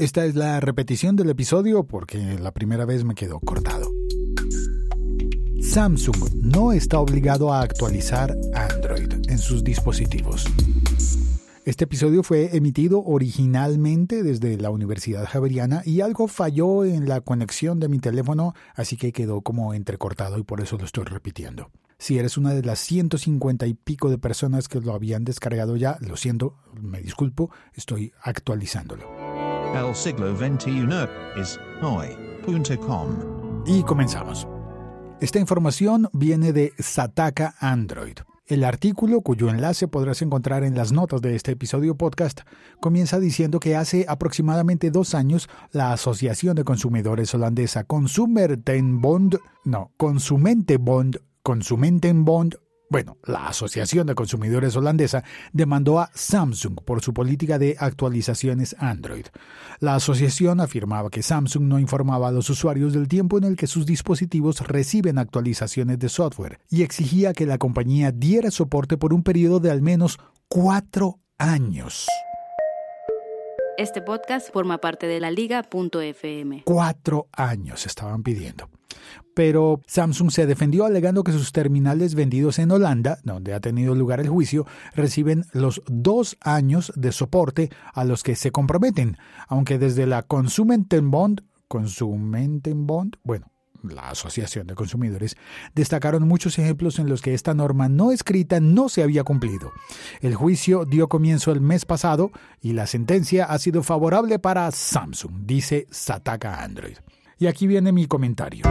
Esta es la repetición del episodio porque la primera vez me quedó cortado. Samsung no está obligado a actualizar Android en sus dispositivos. Este episodio fue emitido originalmente desde la Universidad Javeriana y algo falló en la conexión de mi teléfono, así que quedó como entrecortado y por eso lo estoy repitiendo. Si eres una de las 150 y pico de personas que lo habían descargado ya, lo siento, me disculpo, estoy actualizándolo. El siglo XXI es hoy.com. Y comenzamos. Esta información viene de Sataka Android. El artículo, cuyo enlace podrás encontrar en las notas de este episodio podcast, comienza diciendo que hace aproximadamente dos años la Asociación de Consumidores Holandesa Consumertenbond, no, Consumentebond, Consumentenbond bueno, la Asociación de Consumidores Holandesa demandó a Samsung por su política de actualizaciones Android. La asociación afirmaba que Samsung no informaba a los usuarios del tiempo en el que sus dispositivos reciben actualizaciones de software y exigía que la compañía diera soporte por un periodo de al menos cuatro años. Este podcast forma parte de la liga.fm. Cuatro años estaban pidiendo. Pero Samsung se defendió alegando que sus terminales vendidos en Holanda, donde ha tenido lugar el juicio, reciben los dos años de soporte a los que se comprometen, aunque desde la Consumentenbond, Bond, bueno, la Asociación de Consumidores, destacaron muchos ejemplos en los que esta norma no escrita no se había cumplido. El juicio dio comienzo el mes pasado y la sentencia ha sido favorable para Samsung, dice Sataka Android. Y aquí viene mi comentario.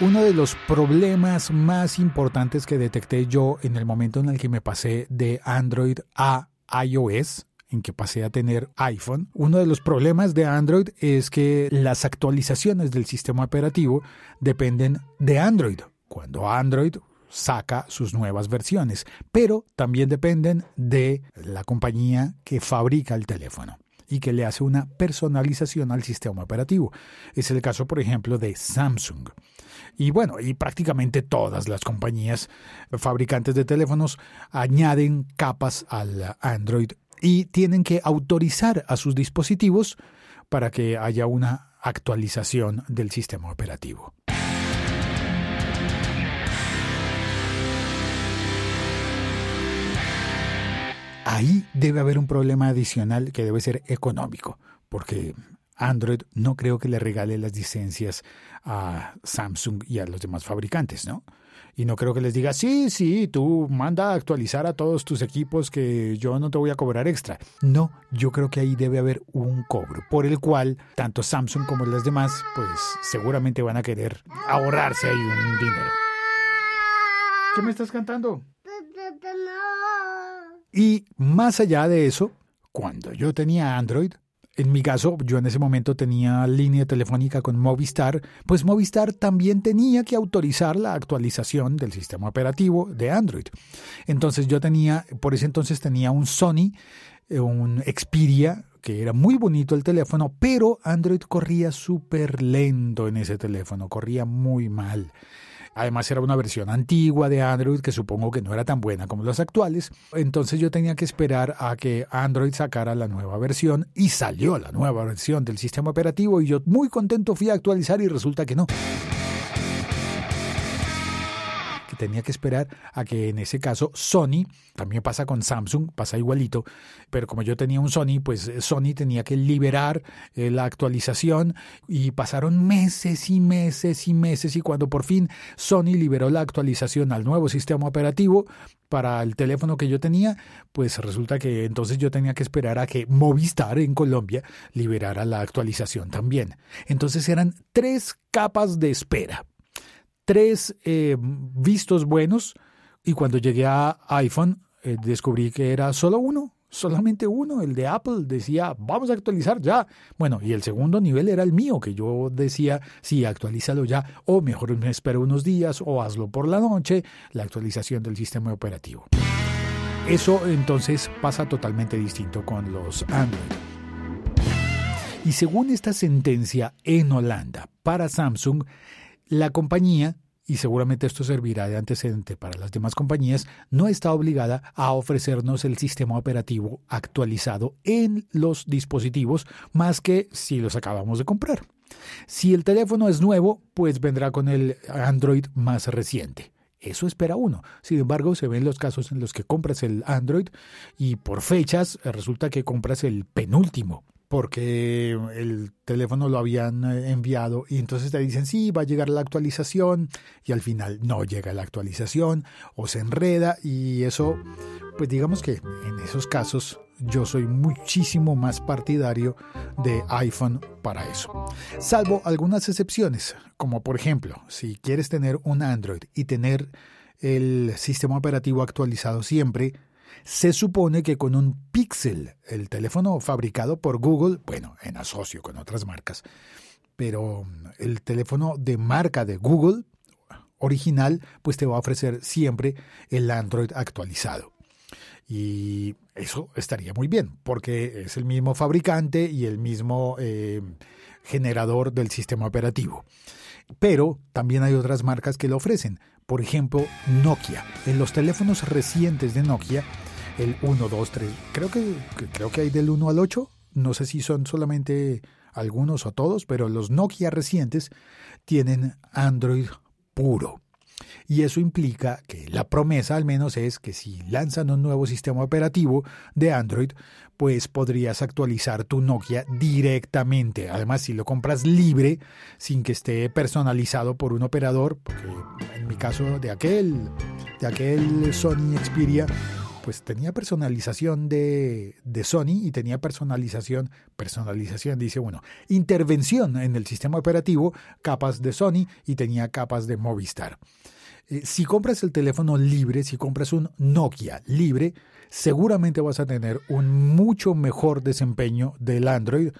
Uno de los problemas más importantes que detecté yo en el momento en el que me pasé de Android a iOS en que pasé a tener iPhone, uno de los problemas de Android es que las actualizaciones del sistema operativo dependen de Android. Cuando Android saca sus nuevas versiones, pero también dependen de la compañía que fabrica el teléfono y que le hace una personalización al sistema operativo. Es el caso, por ejemplo, de Samsung. Y bueno, y prácticamente todas las compañías fabricantes de teléfonos añaden capas al Android y tienen que autorizar a sus dispositivos para que haya una actualización del sistema operativo. Ahí debe haber un problema adicional que debe ser económico, porque Android no creo que le regale las licencias a Samsung y a los demás fabricantes, ¿no? Y no creo que les diga, sí, sí, tú manda a actualizar a todos tus equipos que yo no te voy a cobrar extra. No, yo creo que ahí debe haber un cobro, por el cual tanto Samsung como las demás, pues seguramente van a querer ahorrarse ahí un dinero. ¿Qué me estás cantando? Y más allá de eso, cuando yo tenía Android, en mi caso, yo en ese momento tenía línea telefónica con Movistar, pues Movistar también tenía que autorizar la actualización del sistema operativo de Android. Entonces yo tenía, por ese entonces tenía un Sony, eh, un Xperia, que era muy bonito el teléfono, pero Android corría súper lento en ese teléfono, corría muy mal. Además era una versión antigua de Android que supongo que no era tan buena como las actuales. Entonces yo tenía que esperar a que Android sacara la nueva versión y salió la nueva versión del sistema operativo y yo muy contento fui a actualizar y resulta que no tenía que esperar a que en ese caso Sony, también pasa con Samsung, pasa igualito, pero como yo tenía un Sony, pues eh, Sony tenía que liberar eh, la actualización y pasaron meses y meses y meses y cuando por fin Sony liberó la actualización al nuevo sistema operativo para el teléfono que yo tenía, pues resulta que entonces yo tenía que esperar a que Movistar en Colombia liberara la actualización también. Entonces eran tres capas de espera tres eh, vistos buenos y cuando llegué a iPhone eh, descubrí que era solo uno, solamente uno, el de Apple decía, vamos a actualizar ya. Bueno, y el segundo nivel era el mío, que yo decía, sí, actualízalo ya, o mejor me espero unos días, o hazlo por la noche, la actualización del sistema operativo. Eso entonces pasa totalmente distinto con los Android. Y según esta sentencia en Holanda, para Samsung, la compañía, y seguramente esto servirá de antecedente para las demás compañías, no está obligada a ofrecernos el sistema operativo actualizado en los dispositivos más que si los acabamos de comprar. Si el teléfono es nuevo, pues vendrá con el Android más reciente. Eso espera uno. Sin embargo, se ven los casos en los que compras el Android y por fechas resulta que compras el penúltimo porque el teléfono lo habían eh, enviado y entonces te dicen, sí, va a llegar la actualización y al final no llega la actualización o se enreda y eso, pues digamos que en esos casos yo soy muchísimo más partidario de iPhone para eso. Salvo algunas excepciones, como por ejemplo, si quieres tener un Android y tener el sistema operativo actualizado siempre, se supone que con un Pixel, el teléfono fabricado por Google, bueno, en asocio con otras marcas, pero um, el teléfono de marca de Google original, pues te va a ofrecer siempre el Android actualizado. Y eso estaría muy bien, porque es el mismo fabricante y el mismo eh, generador del sistema operativo. Pero también hay otras marcas que lo ofrecen. Por ejemplo, Nokia. En los teléfonos recientes de Nokia, el 1, 2, 3, creo que, creo que hay del 1 al 8. No sé si son solamente algunos o todos, pero los Nokia recientes tienen Android puro. Y eso implica que la promesa al menos es que si lanzan un nuevo sistema operativo de Android, pues podrías actualizar tu Nokia directamente. Además, si lo compras libre, sin que esté personalizado por un operador, porque en mi caso de aquel, de aquel Sony Xperia, pues tenía personalización de, Sony y tenía personalización, personalización dice, bueno, intervención en el sistema operativo, capas de Sony y tenía capas de Movistar. Eh, si compras el teléfono libre, si compras un Nokia libre, seguramente vas a tener un mucho mejor desempeño del Android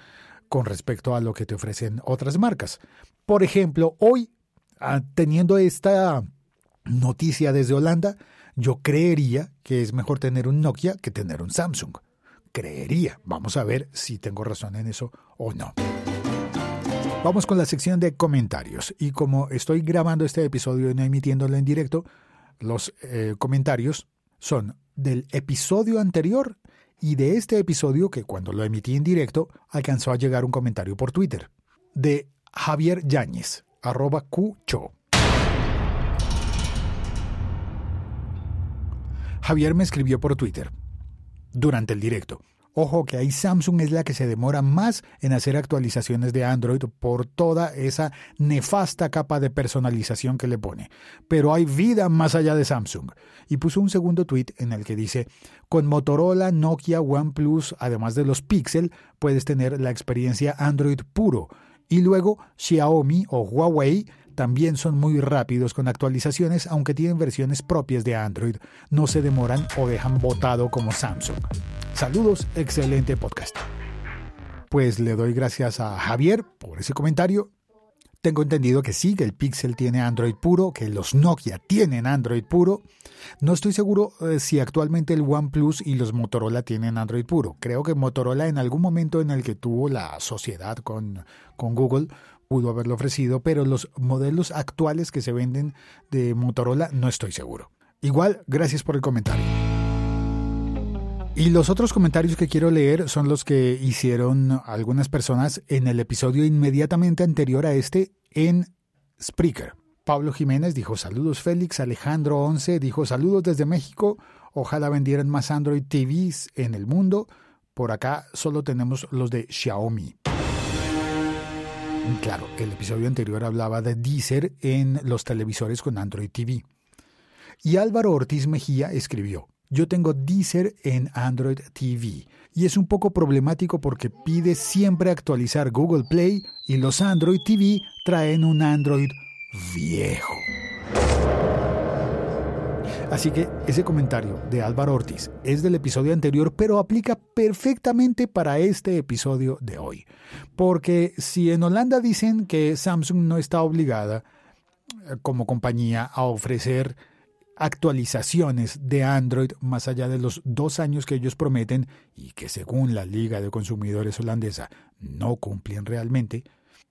con respecto a lo que te ofrecen otras marcas. Por ejemplo, hoy, ah, teniendo esta noticia desde Holanda, yo creería que es mejor tener un Nokia que tener un Samsung. Creería. Vamos a ver si tengo razón en eso o no. Vamos con la sección de comentarios. Y como estoy grabando este episodio y no emitiéndolo en directo, los eh, comentarios son del episodio anterior y de este episodio que cuando lo emití en directo alcanzó a llegar un comentario por Twitter de Javier Yáñez, arroba QCho. Javier me escribió por Twitter durante el directo. Ojo que ahí Samsung es la que se demora más en hacer actualizaciones de Android por toda esa nefasta capa de personalización que le pone. Pero hay vida más allá de Samsung. Y puso un segundo tweet en el que dice, con Motorola, Nokia, OnePlus, además de los Pixel, puedes tener la experiencia Android puro. Y luego Xiaomi o Huawei también son muy rápidos con actualizaciones, aunque tienen versiones propias de Android. No se demoran o dejan botado como Samsung. Saludos, excelente podcast. Pues le doy gracias a Javier por ese comentario. Tengo entendido que sí, que el Pixel tiene Android puro, que los Nokia tienen Android puro. No estoy seguro eh, si actualmente el OnePlus y los Motorola tienen Android puro. Creo que Motorola en algún momento en el que tuvo la sociedad con, con Google pudo haberlo ofrecido, pero los modelos actuales que se venden de Motorola no estoy seguro. Igual, gracias por el comentario. Y los otros comentarios que quiero leer son los que hicieron algunas personas en el episodio inmediatamente anterior a este en Spreaker. Pablo Jiménez dijo saludos Félix, Alejandro 11 dijo saludos desde México, ojalá vendieran más Android TVs en el mundo, por acá solo tenemos los de Xiaomi. Claro, el episodio anterior hablaba de Deezer en los televisores con Android TV. Y Álvaro Ortiz Mejía escribió, yo tengo Deezer en Android TV y es un poco problemático porque pide siempre actualizar Google Play y los Android TV traen un Android viejo. Así que ese comentario de Álvaro Ortiz es del episodio anterior, pero aplica perfectamente para este episodio de hoy. Porque si en Holanda dicen que Samsung no está obligada eh, como compañía a ofrecer actualizaciones de Android más allá de los dos años que ellos prometen y que según la Liga de Consumidores holandesa no cumplen realmente,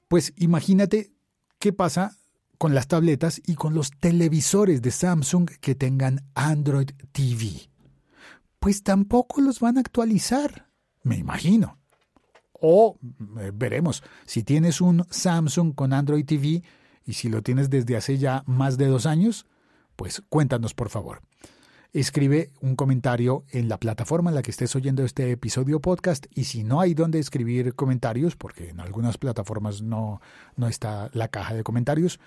pues imagínate qué pasa con las tabletas y con los televisores de Samsung que tengan Android TV. Pues tampoco los van a actualizar, me imagino. O eh, veremos, si tienes un Samsung con Android TV y si lo tienes desde hace ya más de dos años, pues cuéntanos por favor escribe un comentario en la plataforma en la que estés oyendo este episodio podcast y si no hay donde escribir comentarios, porque en algunas plataformas no, está la caja de comentarios,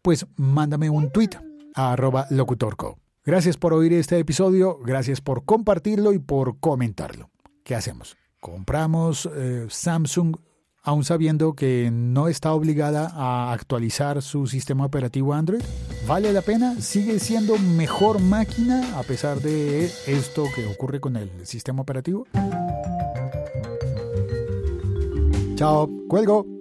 pues mándame un tweet a arroba locutorco. Gracias por oír este episodio, gracias por compartirlo y por comentarlo. ¿Qué hacemos? Compramos eh, Samsung aún sabiendo que no está obligada a actualizar su sistema operativo Android vale la pena, sigue siendo mejor máquina a pesar de esto que ocurre con el sistema operativo. Chao, cuelgo.